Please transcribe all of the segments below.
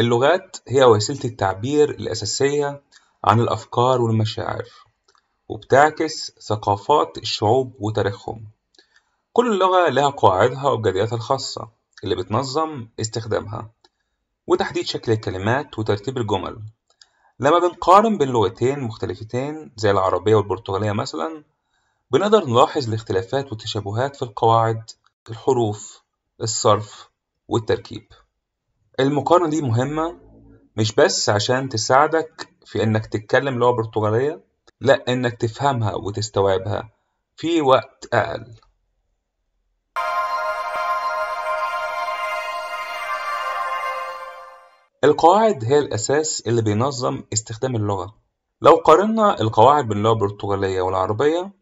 اللغات هي وسيلة التعبير الأساسية عن الأفكار والمشاعر، وبتعكس ثقافات الشعوب وتاريخهم، كل لغة لها قواعدها وأبجدياتها الخاصة اللي بتنظم استخدامها، وتحديد شكل الكلمات وترتيب الجمل، لما بنقارن بين لغتين مختلفتين زي العربية والبرتغالية مثلا، بنقدر نلاحظ الاختلافات والتشابهات في القواعد، الحروف، الصرف، والتركيب. المقارنة دي مهمة مش بس عشان تساعدك في إنك تتكلم لغة برتغالية، لأ إنك تفهمها وتستوعبها في وقت أقل. القواعد هي الأساس اللي بينظم استخدام اللغة، لو قارنا القواعد بين اللغة البرتغالية والعربية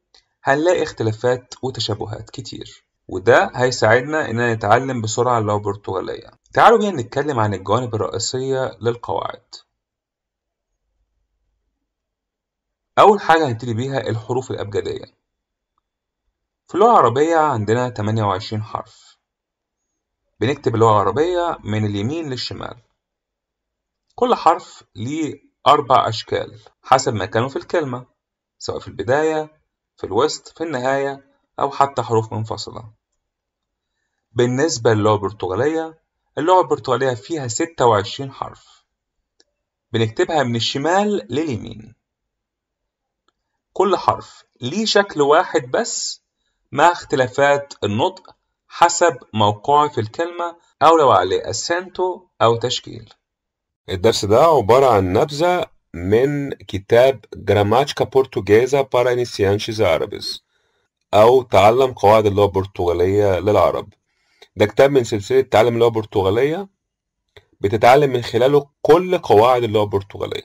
هنلاقي اختلافات وتشابهات كتير. وده هيساعدنا إننا نتعلم بسرعة اللغة البرتغالية. تعالوا بينا نتكلم عن الجوانب الرئيسية للقواعد. أول حاجة هنبتدي بيها الحروف الأبجدية. في اللغة العربية عندنا 28 حرف. بنكتب اللغة العربية من اليمين للشمال. كل حرف ليه أربع أشكال حسب مكانه في الكلمة سواء في البداية في الوسط في النهاية أو حتى حروف منفصلة بالنسبة للغة البرتغالية اللغة البرتغالية فيها 26 حرف بنكتبها من الشمال لليمين كل حرف ليه شكل واحد بس مع اختلافات النطق حسب موقعه في الكلمة أو لو عليه أسنتو أو تشكيل الدرس ده عبارة عن نبذة من كتاب جراماتشكا بورتوغيزا para iniciantes árabes او تعلم قواعد اللغه البرتغاليه للعرب ده كتاب من سلسله تعلم اللغه البرتغاليه بتتعلم من خلاله كل قواعد اللغه البرتغاليه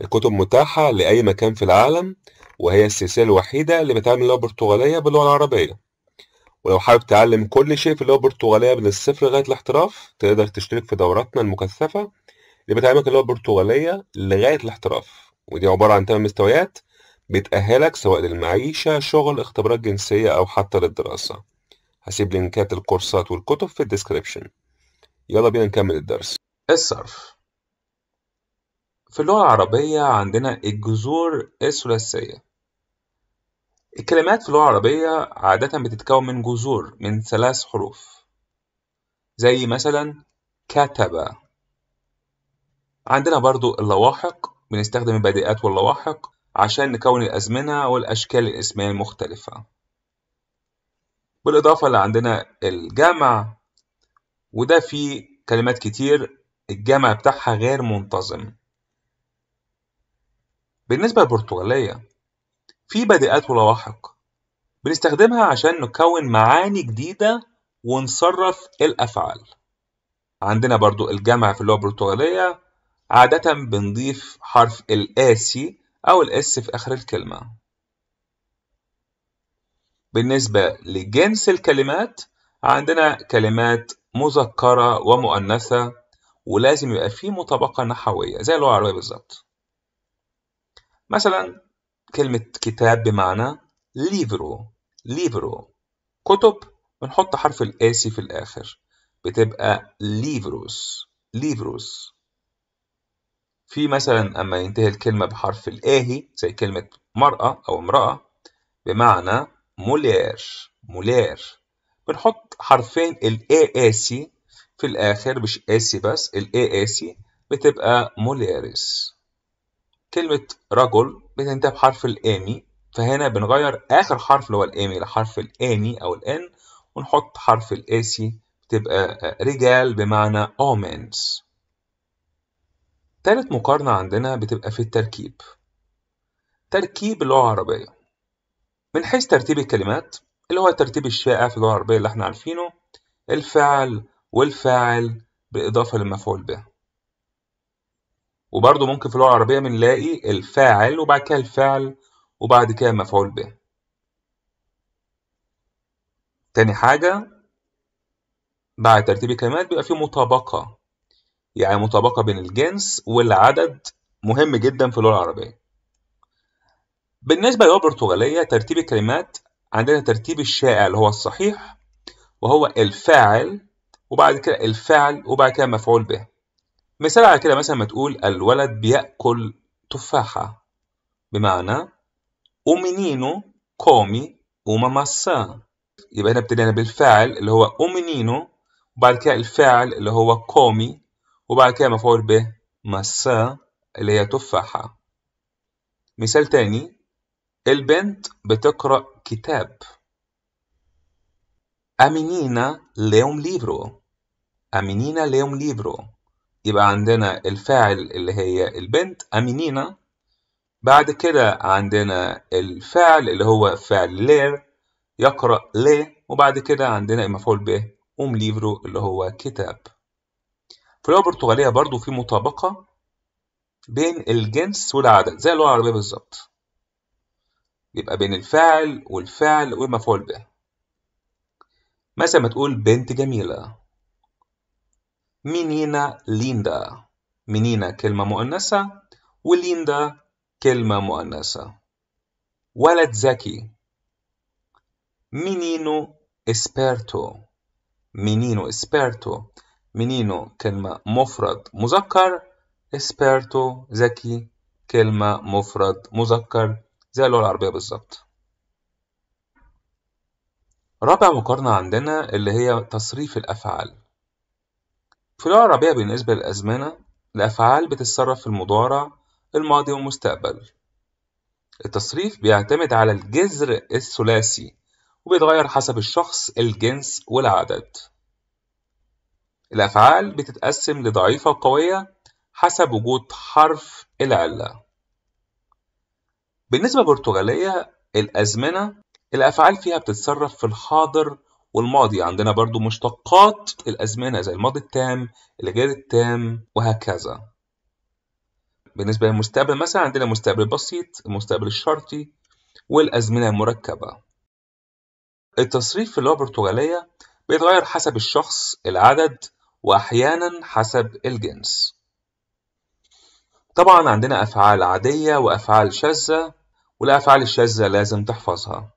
الكتب متاحه لاي مكان في العالم وهي السلسله الوحيده اللي بتعلم اللغه البرتغاليه باللغه العربيه ولو حابب تعلم كل شيء في اللغه البرتغاليه من الصفر لغايه الاحتراف تقدر تشترك في دوراتنا المكثفه اللي بتعلمك اللغه البرتغاليه لغايه الاحتراف ودي عباره عن 8 مستويات بتأهلك سواء للمعيشة شغل اختبارات جنسية أو حتى للدراسة هسيب لينكات الكورسات والكتب في الديسكريبشن يلا بينا نكمل الدرس الصرف في اللغة العربية عندنا الجذور الثلاثية الكلمات في اللغة العربية عادة بتتكون من جذور من ثلاث حروف زي مثلا كتب عندنا برضو اللواحق بنستخدم البادئات واللواحق عشان نكون الأزمنة والأشكال الاسمية المختلفة بالإضافة اللي عندنا الجمع وده فيه كلمات كتير الجمع بتاعها غير منتظم بالنسبة للبرتغالية في بادئات ولواحق بنستخدمها عشان نكون معاني جديدة ونصرف الأفعال عندنا برضو الجمع في اللغة البرتغالية عادة بنضيف حرف الآسي أو الإس في آخر الكلمة بالنسبة لجنس الكلمات عندنا كلمات مذكرة ومؤنثة ولازم يبقى في مطابقة نحوية زي اللغة العربية بالظبط مثلا كلمة كتاب بمعنى ليفرو ليفرو كتب بنحط حرف الآسي في الآخر بتبقى ليفروس ليفروس في مثلا أما ينتهي الكلمة بحرف الآهي زي كلمة مرأة أو امرأة بمعنى مولير مولير بنحط حرفين الآ آسي في الآخر مش آسي بس الآ آسي بتبقى موليرس كلمة رجل بتنتهي بحرف الآمي فهنا بنغير آخر حرف اللي هو الآمي لحرف الآني أو الآن ونحط حرف الآسي تبقى رجال بمعنى أومنز تالت مقارنة عندنا بتبقى في التركيب تركيب اللغة العربية من حيث ترتيب الكلمات اللي هو الترتيب الشائع في اللغة العربية اللي احنا عارفينه الفعل والفاعل بالإضافة للمفعول به وبرضه ممكن في اللغة العربية بنلاقي الفاعل وبعد كده الفعل وبعد كده المفعول به تاني حاجة بعد ترتيب الكلمات بيبقى في مطابقة يعني مطابقة بين الجنس والعدد مهم جدا في اللغة العربية بالنسبة للغة البرتغالية ترتيب الكلمات عندنا ترتيب الشائع اللي هو الصحيح وهو الفاعل وبعد كده الفعل وبعد كده مفعول به مثال على كده مثلا ما تقول الولد بيأكل تفاحة بمعنى o menino come uma maçã يبقى هنا ابتدينا بالفاعل اللي هو o menino وبعد كده الفاعل اللي هو come وبعد كده مفعول به مسا اللي هي تفاحة مثال تاني البنت بتقرأ كتاب أمينينا ليوم ليبرو أمينينا ليوم ليبرو يبقى عندنا الفاعل اللي هي البنت أمينينا بعد كده عندنا الفعل اللي هو فعل لير يقرأ لي وبعد كده عندنا المفعول به أم ليفرو اللي هو كتاب في اللغة البرتغالية برضو في مطابقة بين الجنس والعدد زي اللغة العربية بالظبط يبقى بين الفاعل والفعل والمفعول به مثلا ما تقول بنت جميلة منينا ليندا منينا كلمة مؤنثة وليندا كلمة مؤنثة ولد ذكي منينو اسبرتو منينو اسبرتو منينو كلمة مفرد مذكر اسبيرتو ذكي كلمة مفرد مذكر زي اللغة العربية بالظبط رابع مقارنة عندنا اللي هي تصريف الأفعال في اللغة العربية بالنسبة للأزمنة الأفعال بتتصرف في المضارع الماضي والمستقبل التصريف بيعتمد على الجذر الثلاثي وبيتغير حسب الشخص الجنس والعدد الأفعال بتتقسم لضعيفة وقوية حسب وجود حرف العلة. بالنسبة البرتغالية الأزمنة الأفعال فيها بتتصرف في الحاضر والماضي عندنا برضو مشتقات الأزمنة زي الماضي التام الغير التام وهكذا بالنسبة للمستقبل مثلا عندنا مستقبل بسيط المستقبل الشرطي والأزمنة المركبة التصريف في اللغة البرتغالية بيتغير حسب الشخص العدد وأحيانا حسب الجنس طبعا عندنا أفعال عادية وأفعال شاذة والأفعال الشاذة لازم تحفظها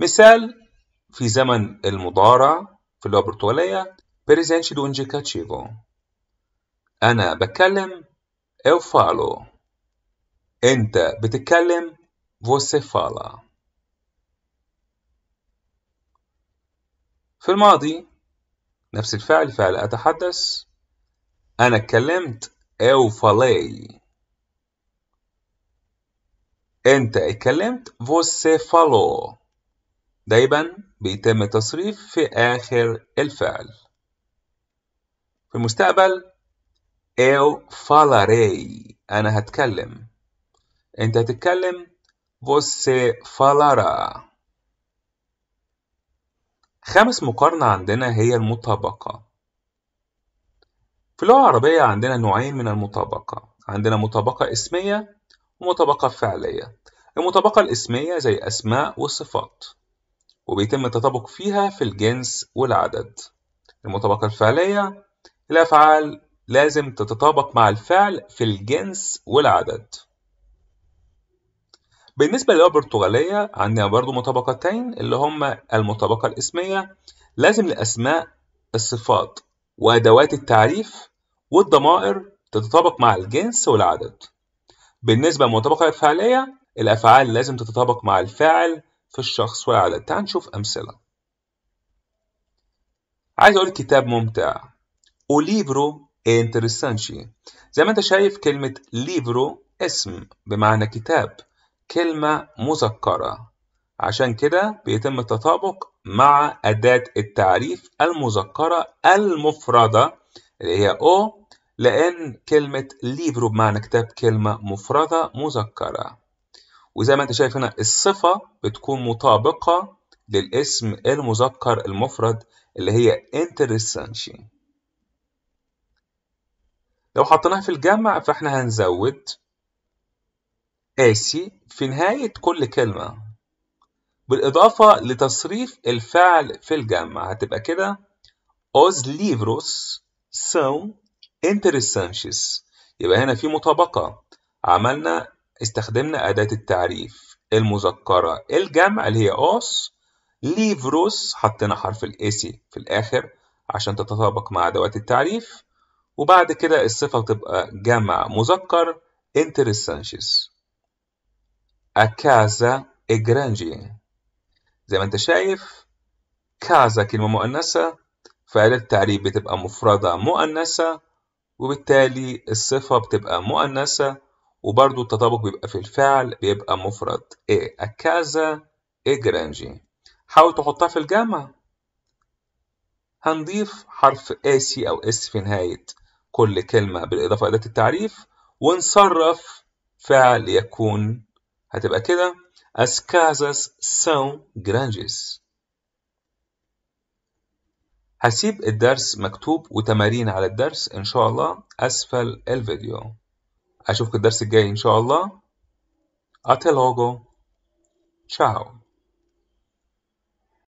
مثال في زمن المضارع في اللغة البرتغالية presente do indicativo أنا بتكلم إو فالو أنت بتتكلم فوسي فالا في الماضي نفس الفعل فعل أتحدث أنا اتكلمت أو falei أنت اتكلمت فوسي فالو دايما بيتم التصريف في آخر الفعل في المستقبل أو فالاري أنا هتكلم أنت هتتكلم فوسي فالارا خامس مقارنة عندنا هي المطابقة في اللغة العربية عندنا نوعين من المطابقة عندنا مطابقة اسمية ومطابقة فعلية المطابقة الاسمية زي أسماء والصفات وبيتم التطابق فيها في الجنس والعدد المطابقة الفعلية الأفعال لازم تتطابق مع الفعل في الجنس والعدد بالنسبة البرتغاليه عندنا برضو مطابقتين اللي هما المطابقة الاسمية لازم لأسماء الصفات وأدوات التعريف والضمائر تتطابق مع الجنس والعدد بالنسبة للمطابقة الفعلية الأفعال لازم تتطابق مع الفاعل في الشخص والعدد تعال نشوف أمثلة عايز أقول كتاب ممتع وليبرو انترسانشي زي ما أنت شايف كلمة ليبرو اسم بمعنى كتاب كلمة مذكرة عشان كده بيتم التطابق مع أداة التعريف المذكرة المفردة اللي هي أو لأن كلمة ليبرو بمعنى كتاب كلمة مفردة مذكرة وزي ما أنت شايف هنا الصفة بتكون مطابقة للاسم المذكر المفرد اللي هي interessanti لو حطيناها في الجمع فإحنا هنزود آسي في نهاية كل كلمة بالإضافة لتصريف الفعل في الجمع هتبقى كده os livros são interessantes يبقى هنا في مطابقة عملنا استخدمنا أداة التعريف المذكرة الجمع اللي هي os livros حطينا حرف الاسي في الآخر عشان تتطابق مع أدوات التعريف وبعد كده الصفة تبقى جمع مذكر interessantes A casa e grande. زي ما انت شايف كازا كلمة مؤنثة فأداة التعريب بتبقى مفردة مؤنثة وبالتالي الصفة بتبقى مؤنثة وبرضو التطابق بيبقى في الفعل بيبقى مفرد إيه أكازا إيه جرانجي حاول تحطها في الجامعة هنضيف حرف آسي أو اس في نهاية كل كلمة بالإضافة لأداة التعريف ونصرف فعل يكون هتبقى كده as casas são grandes هسيب الدرس مكتوب وتمارين على الدرس إن شاء الله أسفل الفيديو أشوفك الدرس الجاي إن شاء الله اتلوغو تشاو